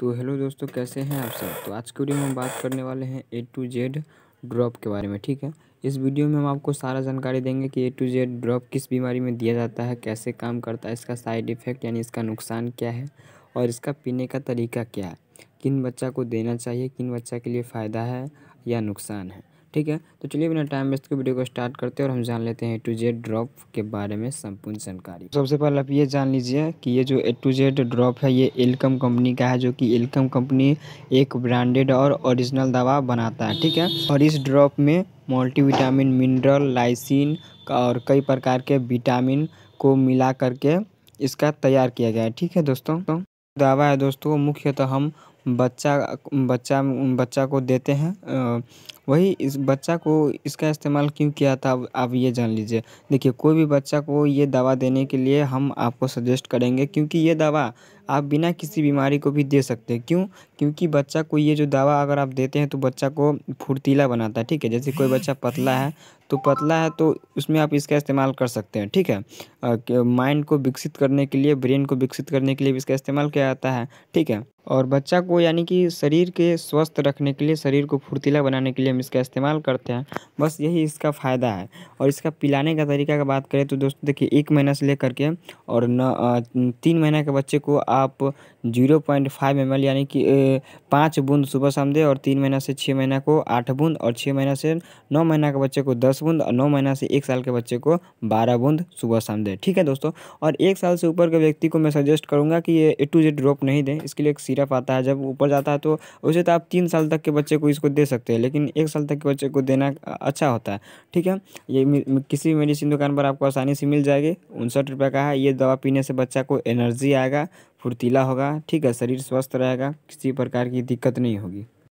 तो हेलो दोस्तों कैसे हैं आप सब तो आज की वीडियो में हम बात करने वाले हैं ए टू जेड ड्रॉप के बारे में ठीक है इस वीडियो में हम आपको सारा जानकारी देंगे कि ए टू जेड ड्रॉप किस बीमारी में दिया जाता है कैसे काम करता है इसका साइड इफ़ेक्ट यानी इसका नुकसान क्या है और इसका पीने का तरीका क्या है किन बच्चा को देना चाहिए किन बच्चा के लिए फ़ायदा है या नुकसान है ठीक है तो चलिए बिना टाइम वेस्ट के वीडियो को स्टार्ट करते हैं और हम जान लेते हैं ए टू जेड ड्रॉप के बारे में संपूर्ण जानकारी तो सबसे पहले आप ये जान लीजिए कि ये जो ए टू जेड ड्रॉप है ये एलकम कंपनी का है जो कि एलकम कंपनी एक ब्रांडेड और ओरिजिनल दवा बनाता है ठीक है और इस ड्रॉप में मल्टीविटामिन मिनरल लाइसिन और कई प्रकार के विटामिन को मिला करके इसका तैयार किया गया है ठीक है दोस्तों तो दवा है दोस्तों मुख्यतः हम बच्चा बच्चा बच्चा को देते हैं वही इस बच्चा को इसका इस्तेमाल क्यों किया था आप ये जान लीजिए देखिए कोई भी बच्चा को ये दवा देने के लिए हम आपको सजेस्ट करेंगे क्योंकि ये दवा आप बिना किसी बीमारी को भी दे सकते हैं क्यों क्योंकि बच्चा को ये जो दवा अगर आप देते हैं तो बच्चा को फुर्तीला बनाता है ठीक है जैसे कोई बच्चा पतला है तो पतला है तो उसमें आप इसका इस्तेमाल कर सकते हैं ठीक है माइंड को विकसित करने के लिए ब्रेन को विकसित करने के लिए भी इसका इस्तेमाल किया जाता है ठीक है और बच्चा को यानी कि शरीर के स्वस्थ रखने के लिए शरीर को फुर्तीला बनाने के लिए लिए हम इसका इस्तेमाल करते हैं बस यही इसका फ़ायदा है और इसका पिलाने का तरीका का बात करें तो दोस्तों देखिए एक महीना से लेकर के और न तीन महीना के बच्चे को आप zero point five M L यानी कि पाँच बूंद सुबह शाम दें और तीन महीना से छः महीना को आठ बूंद और छः महीना से नौ महीना के बच्चे को दस बूंद और नौ महीना से एक साल के बच्चे को बारह बूंद सुबह शाम दें ठीक है दोस्तों और एक साल से ऊपर के व्यक्ति को मैं सजेस्ट करूँगा कि ये ए टू जेड ड्रॉप नहीं दें इसके लिए एक सिरप आता है जब ऊपर जाता है तो उसे तो आप तीन साल तक के बच्चे को इसको दे सकते हैं लेकिन एक साल तक के बच्चे को देना अच्छा होता है ठीक है ये किसी भी मेडिसिन दुकान पर आपको आसानी से मिल जाएगी उनसठ रुपये का है ये दवा पीने से बच्चा को एनर्जी आएगा फुर्तीला होगा ठीक है शरीर स्वस्थ रहेगा किसी प्रकार की दिक्कत नहीं होगी